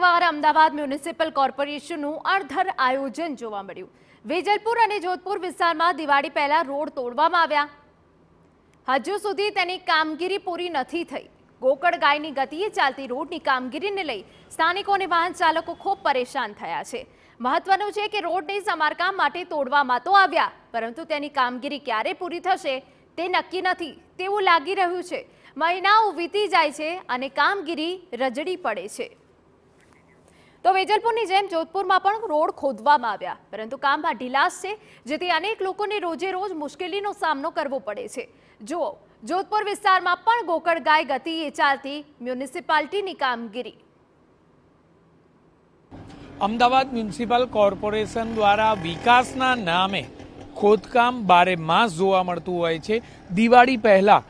એકવાર અમદાવાદ મ્યુનિસિપલ કોર્પોરેશનનું અણધર આયોજન જોવા મળ્યું વેજલપુર અને જોધપુર વિસ્તારમાં દિવાળી પહેલા રોડ તોડવામાં આવ્યા હજુ સુધી તેની કામગીરી પૂરી નથી થઈ ગોકળ ગાયની ગતિએ ચાલતી રોડની કામગીરીને લઈ સ્થાનિકોને વાહન ચાલકો ખૂબ પરેશાન થયા છે મહત્વનું છે કે રોડને સમારકામ માટે તોડવામાં તો આવ્યા પરંતુ તેની કામગીરી ક્યારે પૂરી થશે તે નક્કી નથી તેવું લાગી રહ્યું છે મહિનાઓ વીતી જાય છે અને કામગીરી રજડી પડે છે તો વેજલપુરની જેમ જોધપુરમાં પણ રોડ ખોદવામાં આવ્યા પરંતુ કામમાં ઢીલાસ છે જેથી અનેક લોકોને રોજે રોજ મુશ્કેલીનો સામનો કરવો પડે છે જુઓ જોધપુર વિસ્તારમાં પણ ગોકળ ગાય એ ચાલતી મ્યુનિસિપાલિટીની કામગીરી અમદાવાદ મ્યુનિસિપલ કોર્પોરેશન દ્વારા વિકાસના નામે ખોદકામ બારે માસ જોવા મળતું હોય છે દિવાળી પહેલા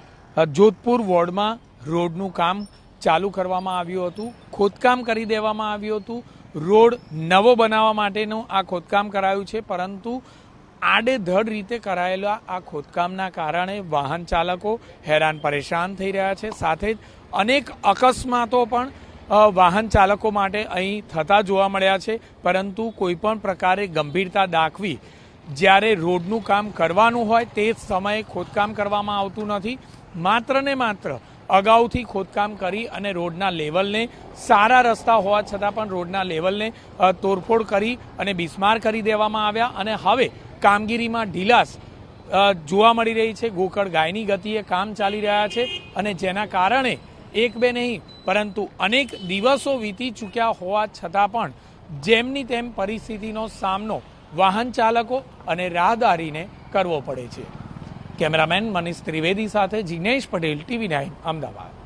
જોધપુર વોર્ડમાં રોડનું કામ ચાલુ કરવામાં આવ્યું હતું ખોદકામ કરી દેવામાં આવ્યું હતું રોડ નવો બનાવવા માટેનું આ ખોદકામ કરાયું છે પરંતુ આડેધડ રીતે કરાયેલા આ ખોદકામના કારણે વાહન ચાલકો હેરાન પરેશાન થઈ રહ્યા છે સાથે જ અનેક અકસ્માતો પણ વાહન ચાલકો માટે અહીં થતા જોવા મળ્યા છે પરંતુ કોઈપણ પ્રકારે ગંભીરતા દાખવી જ્યારે રોડનું કામ કરવાનું હોય તે સમયે ખોદકામ કરવામાં આવતું નથી માત્ર ને માત્ર અગાઉથી ખોદકામ કરી અને રોડના લેવલને સારા રસ્તા હોવા છતાં પણ રોડના લેવલને તોડફોડ કરી અને બિસ્માર કરી દેવામાં આવ્યા અને હવે કામગીરીમાં ઢીલાસ જોવા મળી રહી છે ગોકળ ગાયની ગતિએ કામ ચાલી રહ્યા છે અને જેના કારણે એક બે નહીં પરંતુ અનેક દિવસો વીતી ચૂક્યા હોવા છતાં પણ જેમની તેમ પરિસ્થિતિનો સામનો વાહન ચાલકો અને રાહદારીને કરવો પડે છે કેમેરામેન મનીષ ત્રિવેદી સાથે જીનેશ પટેલ ટીવી નાઇન અમદાવાદ